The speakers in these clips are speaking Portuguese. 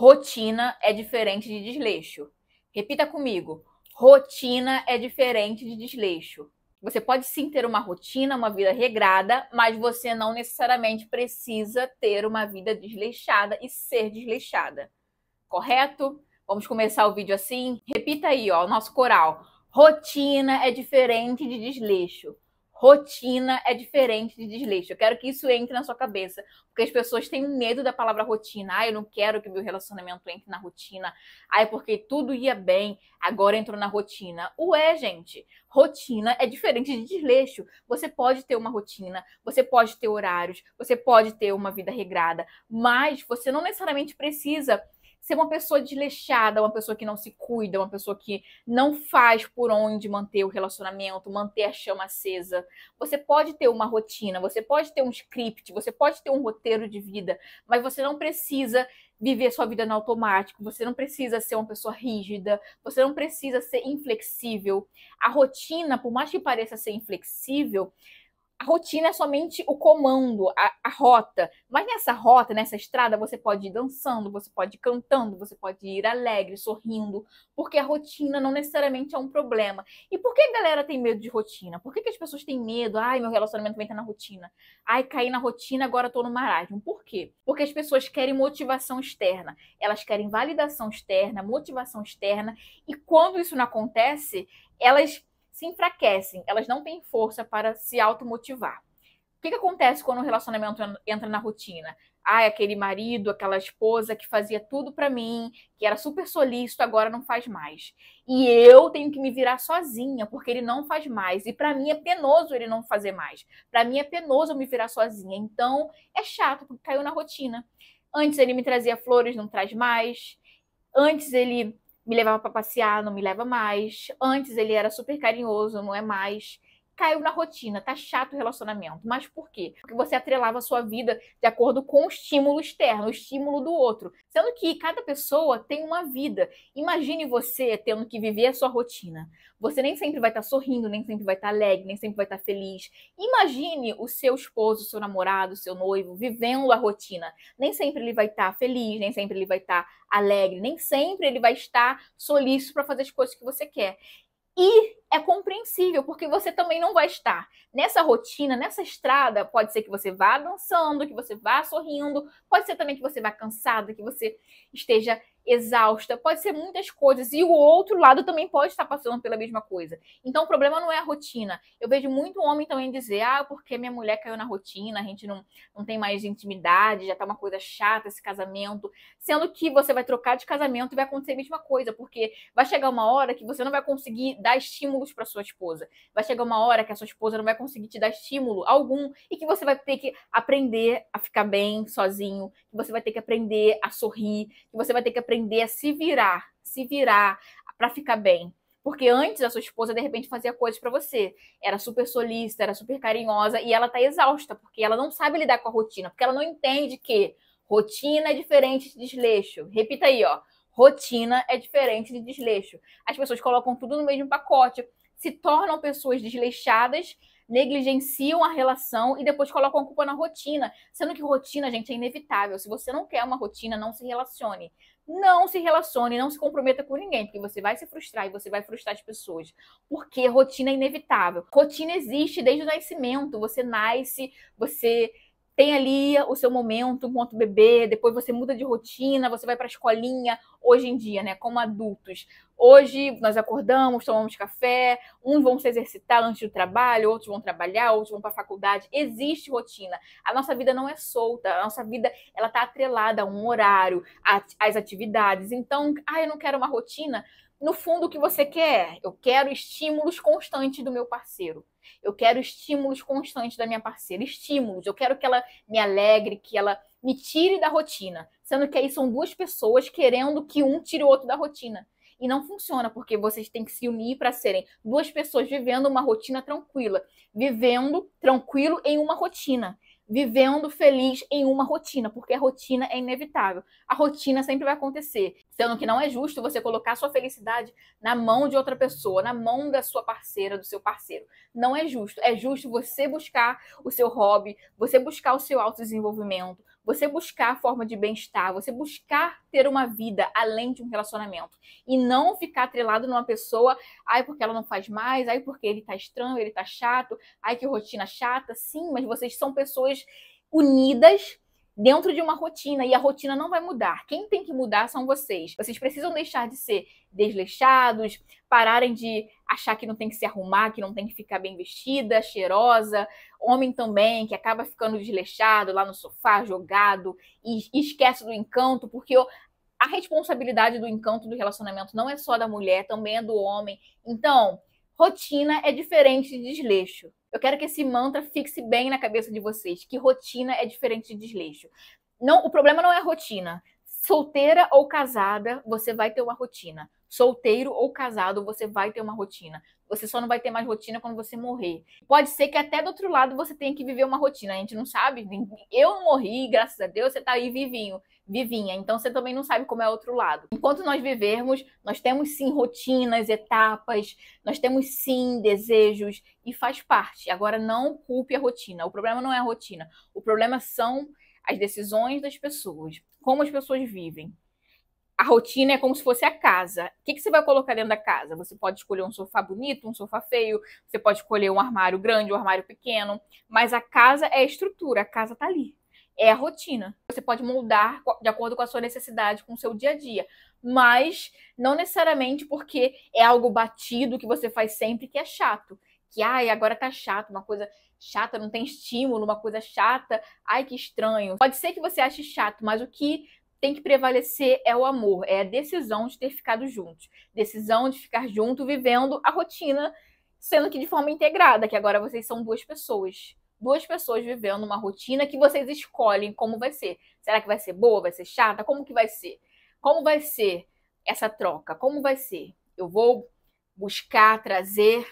Rotina é diferente de desleixo. Repita comigo. Rotina é diferente de desleixo. Você pode sim ter uma rotina, uma vida regrada, mas você não necessariamente precisa ter uma vida desleixada e ser desleixada. Correto? Vamos começar o vídeo assim? Repita aí, ó, o nosso coral. Rotina é diferente de desleixo rotina é diferente de desleixo. Eu quero que isso entre na sua cabeça, porque as pessoas têm medo da palavra rotina. Ah, eu não quero que meu relacionamento entre na rotina. Ah, é porque tudo ia bem, agora entrou na rotina. Ué, gente, rotina é diferente de desleixo. Você pode ter uma rotina, você pode ter horários, você pode ter uma vida regrada, mas você não necessariamente precisa ser uma pessoa desleixada, uma pessoa que não se cuida, uma pessoa que não faz por onde manter o relacionamento, manter a chama acesa. Você pode ter uma rotina, você pode ter um script, você pode ter um roteiro de vida, mas você não precisa viver sua vida no automático, você não precisa ser uma pessoa rígida, você não precisa ser inflexível. A rotina, por mais que pareça ser inflexível, a rotina é somente o comando, a, a, rota. Mas nessa rota, nessa estrada, você pode ir dançando, você pode ir cantando, você pode ir alegre, sorrindo, porque a rotina não necessariamente é um problema. E por que a galera tem medo de rotina? Por que, que as pessoas têm medo? Ai, meu relacionamento vai entrar na rotina. Ai, caí na rotina, agora tô no marasmo. Por quê? Porque as pessoas querem motivação externa. Elas querem validação externa, motivação externa. E quando isso não acontece, elas se enfraquecem, elas não têm força para se automotivar. O que, que acontece quando o relacionamento entra na rotina? Ah, aquele marido, aquela esposa que fazia tudo para mim, que era super solícito, agora não faz mais. E eu tenho que me virar sozinha, porque ele não faz mais. E para mim é penoso ele não fazer mais. Para mim é penoso me virar sozinha. Então é chato, porque caiu na rotina. Antes ele me trazia flores, não traz mais. Antes ele me levava para passear, não me leva mais. Antes ele era super carinhoso, não é mais caiu na rotina, tá chato o relacionamento. Mas por quê? Porque você atrelava a sua vida de acordo com o estímulo externo, o estímulo do outro. Sendo que cada pessoa tem uma vida. Imagine você tendo que viver a sua rotina. Você nem sempre vai estar tá sorrindo, nem sempre vai estar tá alegre, nem sempre vai estar tá feliz. Imagine o seu esposo, o seu namorado, o seu noivo vivendo a rotina. Nem sempre ele vai estar tá feliz, nem sempre ele vai estar tá alegre, nem sempre ele vai estar solícito para fazer as coisas que você quer. E é compreensível, porque você também não vai estar nessa rotina, nessa estrada. Pode ser que você vá dançando, que você vá sorrindo, pode ser também que você vá cansado, que você esteja exausta, pode ser muitas coisas, e o outro lado também pode estar passando pela mesma coisa. Então, o problema não é a rotina. Eu vejo muito homem também dizer, ah, porque minha mulher caiu na rotina, a gente não, não tem mais intimidade, já tá uma coisa chata esse casamento. Sendo que você vai trocar de casamento e vai acontecer a mesma coisa, porque vai chegar uma hora que você não vai conseguir dar estímulos para sua esposa. Vai chegar uma hora que a sua esposa não vai conseguir te dar estímulo algum e que você vai ter que aprender a ficar bem sozinho, que você vai ter que aprender a sorrir, que você vai ter que aprender a se virar, se virar para ficar bem. Porque antes a sua esposa, de repente, fazia coisas para você. Era super solista, era super carinhosa, e ela tá exausta, porque ela não sabe lidar com a rotina, porque ela não entende que rotina é diferente de desleixo. Repita aí, ó. Rotina é diferente de desleixo. As pessoas colocam tudo no mesmo pacote, se tornam pessoas desleixadas, negligenciam a relação e depois colocam a culpa na rotina. Sendo que rotina, gente, é inevitável. Se você não quer uma rotina, não se relacione não se relacione, não se comprometa com ninguém, porque você vai se frustrar e você vai frustrar as pessoas. Porque rotina é inevitável. Rotina existe desde o nascimento. Você nasce, você tem ali o seu momento enquanto bebê, depois você muda de rotina, você vai para a escolinha, hoje em dia, né, como adultos. Hoje nós acordamos, tomamos café, uns vão se exercitar antes do trabalho, outros vão trabalhar, outros vão para a faculdade. Existe rotina. A nossa vida não é solta, a nossa vida ela está atrelada a um horário, às atividades. Então, ah, eu não quero uma rotina. No fundo, o que você quer? Eu quero estímulos constantes do meu parceiro. Eu quero estímulos constantes da minha parceira, estímulos. Eu quero que ela me alegre, que ela me tire da rotina, sendo que aí são duas pessoas querendo que um tire o outro da rotina. E não funciona, porque vocês têm que se unir para serem duas pessoas vivendo uma rotina tranquila, vivendo tranquilo em uma rotina vivendo feliz em uma rotina, porque a rotina é inevitável. A rotina sempre vai acontecer. Sendo que não é justo você colocar sua felicidade na mão de outra pessoa, na mão da sua parceira, do seu parceiro. Não é justo. É justo você buscar o seu hobby, você buscar o seu autodesenvolvimento, você buscar a forma de bem-estar, você buscar ter uma vida além de um relacionamento e não ficar atrelado numa pessoa, ai porque ela não faz mais, ai porque ele tá estranho, ele tá chato, ai que rotina chata. Sim, mas vocês são pessoas unidas dentro de uma rotina e a rotina não vai mudar. Quem tem que mudar são vocês. Vocês precisam deixar de ser desleixados, pararem de achar que não tem que se arrumar, que não tem que ficar bem vestida, cheirosa. Homem também, que acaba ficando desleixado lá no sofá, jogado, e esquece do encanto, porque a responsabilidade do encanto do relacionamento não é só da mulher, também é do homem. Então, rotina é diferente de desleixo. Eu quero que esse mantra fixe bem na cabeça de vocês, que rotina é diferente de desleixo. Não, o problema não é a rotina. Solteira ou casada, você vai ter uma rotina. Solteiro ou casado, você vai ter uma rotina. Você só não vai ter mais rotina quando você morrer. Pode ser que até do outro lado você tenha que viver uma rotina. A gente não sabe. Eu morri, graças a Deus, você tá aí vivinho vivinha. Então você também não sabe como é o outro lado. Enquanto nós vivermos, nós temos sim rotinas, etapas, nós temos sim desejos e faz parte. Agora não culpe a rotina. O problema não é a rotina. O problema são as decisões das pessoas, como as pessoas vivem. A rotina é como se fosse a casa. O que, que você vai colocar dentro da casa? Você pode escolher um sofá bonito, um sofá feio, você pode escolher um armário grande, um armário pequeno, mas a casa é a estrutura, a casa está ali é a rotina. Você pode moldar de acordo com a sua necessidade, com o seu dia a dia, mas não necessariamente porque é algo batido que você faz sempre que é chato. Que ai, agora tá chato, uma coisa chata, não tem estímulo, uma coisa chata, ai que estranho. Pode ser que você ache chato, mas o que tem que prevalecer é o amor, é a decisão de ter ficado juntos, decisão de ficar junto vivendo a rotina, sendo que de forma integrada, que agora vocês são duas pessoas duas pessoas vivendo uma rotina que vocês escolhem como vai ser. Será que vai ser boa? Vai ser chata? Como que vai ser? Como vai ser essa troca? Como vai ser? Eu vou buscar trazer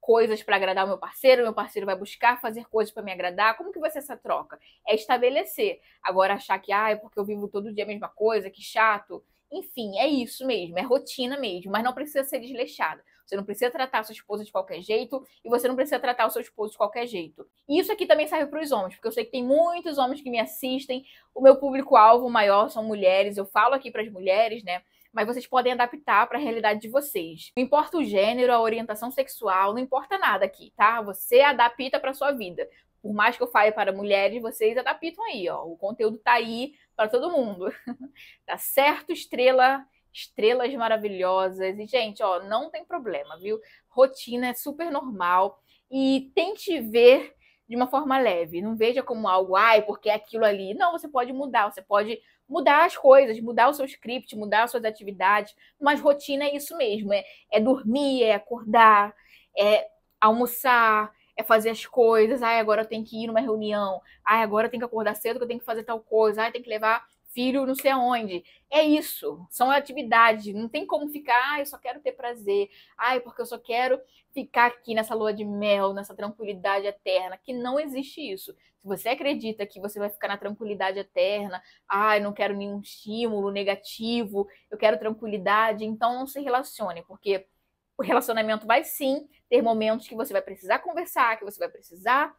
coisas para agradar o meu parceiro, meu parceiro vai buscar fazer coisas para me agradar. Como que vai ser essa troca? É estabelecer. Agora achar que ah, é porque eu vivo todo dia a mesma coisa, que chato. Enfim, é isso mesmo, é rotina mesmo, mas não precisa ser desleixada. Você não precisa tratar a sua esposa de qualquer jeito e você não precisa tratar o seu esposo de qualquer jeito. E isso aqui também serve para os homens, porque eu sei que tem muitos homens que me assistem. O meu público-alvo maior são mulheres. Eu falo aqui para as mulheres, né? Mas vocês podem adaptar para a realidade de vocês. Não importa o gênero, a orientação sexual, não importa nada aqui, tá? Você adapta para sua vida por mais que eu fale para mulheres, vocês adaptam aí, ó. O conteúdo tá aí para todo mundo. tá certo, estrela, estrelas maravilhosas. E gente, ó, não tem problema, viu? Rotina é super normal e tente ver de uma forma leve. Não veja como algo, ai, porque é aquilo ali. Não, você pode mudar, você pode mudar as coisas, mudar o seu script, mudar as suas atividades, mas rotina é isso mesmo, é, é dormir, é acordar, é almoçar, é fazer as coisas, ai, agora eu tenho que ir numa reunião, ai, agora eu tenho que acordar cedo que eu tenho que fazer tal coisa, ai, tem que levar filho não sei aonde. É isso, são atividades, não tem como ficar, ah, eu só quero ter prazer, ai, porque eu só quero ficar aqui nessa lua de mel, nessa tranquilidade eterna, que não existe isso. Se você acredita que você vai ficar na tranquilidade eterna, ai, não quero nenhum estímulo negativo, eu quero tranquilidade, então não se relacione, porque o relacionamento vai sim ter momentos que você vai precisar conversar, que você vai precisar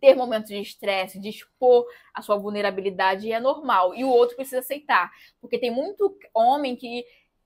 ter momentos de estresse, de expor a sua vulnerabilidade e é normal. E o outro precisa aceitar, porque tem muito homem que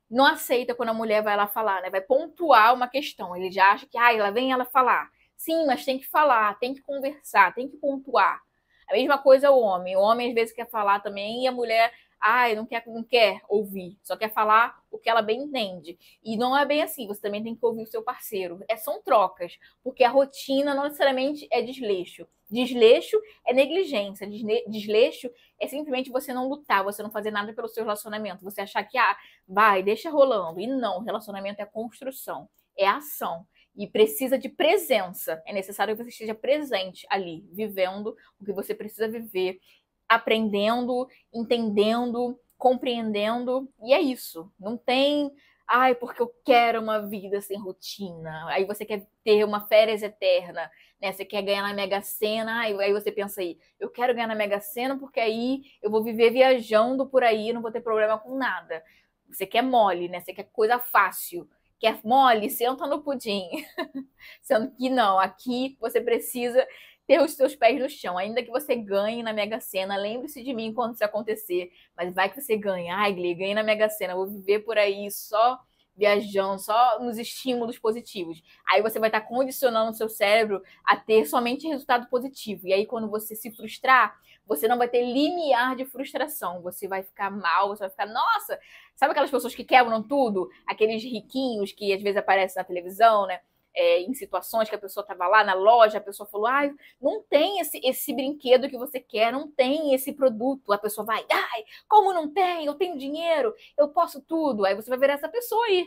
não aceita quando a mulher vai lá falar, né? Vai pontuar uma questão. Ele já acha que, ah, ela vem ela falar. Sim, mas tem que falar, tem que conversar, tem que pontuar. A mesma coisa o homem. O homem às vezes quer falar também e a mulher ai, não quer, não quer ouvir, só quer falar o que ela bem entende. E não é bem assim, você também tem que ouvir o seu parceiro. É, são trocas, porque a rotina não necessariamente é desleixo. Desleixo é negligência, desleixo é simplesmente você não lutar, você não fazer nada pelo seu relacionamento, você achar que, ah, vai, deixa rolando. E não, relacionamento é construção, é ação e precisa de presença. É necessário que você esteja presente ali, vivendo o que você precisa viver aprendendo, entendendo, compreendendo, e é isso. Não tem, ai, porque eu quero uma vida sem rotina. Aí você quer ter uma férias eterna, né? Você quer ganhar na Mega Sena, aí você pensa aí, eu quero ganhar na Mega Sena porque aí eu vou viver viajando por aí, não vou ter problema com nada. Você quer mole, né? Você quer coisa fácil. Quer mole? Senta no pudim. Sendo que não, aqui você precisa ter os seus pés no chão. Ainda que você ganhe na Mega Sena, lembre-se de mim quando isso acontecer. Mas vai que você ganha. Ai, ganhei na Mega Sena. Vou viver por aí só viajando, só nos estímulos positivos. Aí você vai estar condicionando o seu cérebro a ter somente resultado positivo. E aí, quando você se frustrar, você não vai ter limiar de frustração. Você vai ficar mal, você vai ficar, nossa! Sabe aquelas pessoas que quebram tudo? Aqueles riquinhos que às vezes aparecem na televisão, né? é, em situações que a pessoa estava lá na loja, a pessoa falou, ai, ah, não tem esse, esse brinquedo que você quer, não tem esse produto. A pessoa vai, ai, como não tem? Eu tenho dinheiro, eu posso tudo. Aí você vai ver essa pessoa aí.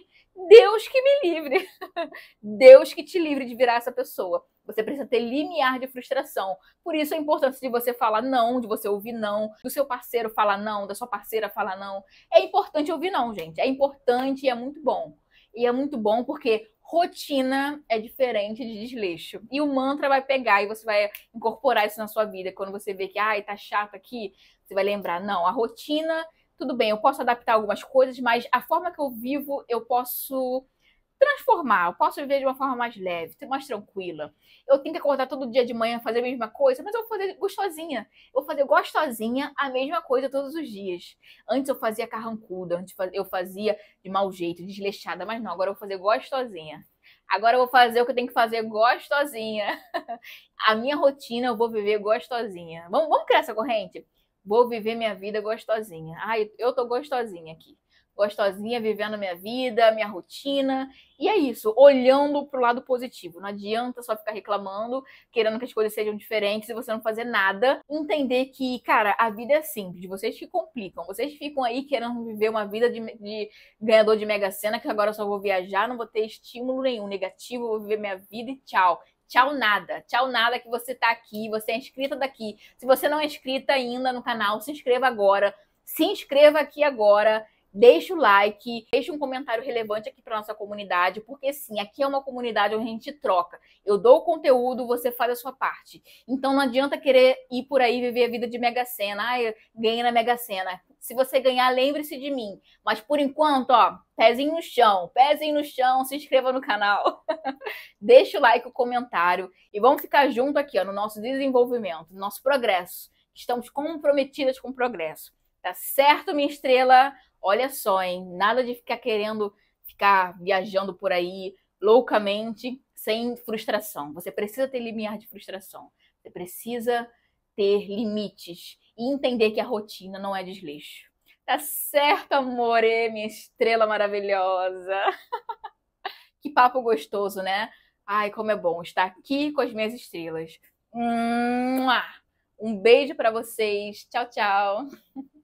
Deus que me livre. Deus que te livre de virar essa pessoa. Você precisa ter limiar de frustração. Por isso a importância de você falar não, de você ouvir não, do seu parceiro falar não, da sua parceira falar não. É importante ouvir não, gente. É importante e é muito bom. E é muito bom porque rotina é diferente de desleixo. E o mantra vai pegar e você vai incorporar isso na sua vida. Quando você vê que, ai, tá chato aqui, você vai lembrar, não, a rotina, tudo bem, eu posso adaptar algumas coisas, mas a forma que eu vivo, eu posso transformar. Eu posso viver de uma forma mais leve, mais tranquila. Eu tenho que acordar todo dia de manhã fazer a mesma coisa, mas eu vou fazer gostosinha. Eu vou fazer gostosinha a mesma coisa todos os dias. Antes eu fazia carrancuda, antes eu fazia de mau jeito, desleixada, mas não, agora eu vou fazer gostosinha. Agora eu vou fazer o que eu tenho que fazer gostosinha. a minha rotina eu vou viver gostosinha. Vamos, vamos criar essa corrente? Vou viver minha vida gostosinha. Ai, eu tô gostosinha aqui gostosinha, vivendo a minha vida, minha rotina. E é isso, olhando para o lado positivo. Não adianta só ficar reclamando, querendo que as coisas sejam diferentes e você não fazer nada. Entender que, cara, a vida é simples, vocês que complicam, vocês ficam aí querendo viver uma vida de, de ganhador de Mega Sena, que agora eu só vou viajar, não vou ter estímulo nenhum negativo, vou viver minha vida e tchau tchau nada, tchau nada que você tá aqui, você é inscrita daqui. Se você não é inscrita ainda no canal, se inscreva agora. Se inscreva aqui agora deixa o like, deixa um comentário relevante aqui para nossa comunidade, porque sim, aqui é uma comunidade onde a gente troca. Eu dou o conteúdo, você faz a sua parte. Então não adianta querer ir por aí viver a vida de Mega Sena. Ah, eu ganhei na Mega Sena. Se você ganhar, lembre-se de mim. Mas por enquanto, ó, pezinho no chão, pezinho no chão, se inscreva no canal, deixa o like, o comentário e vamos ficar junto aqui, ó, no nosso desenvolvimento, no nosso progresso. Estamos comprometidas com o progresso. Tá certo, minha estrela? Olha só, hein? Nada de ficar querendo ficar viajando por aí loucamente sem frustração. Você precisa ter limiar de frustração. Você precisa ter limites e entender que a rotina não é desleixo. Tá certo, amore, minha estrela maravilhosa. que papo gostoso, né? Ai, como é bom estar aqui com as minhas estrelas. Um beijo para vocês. Tchau, tchau.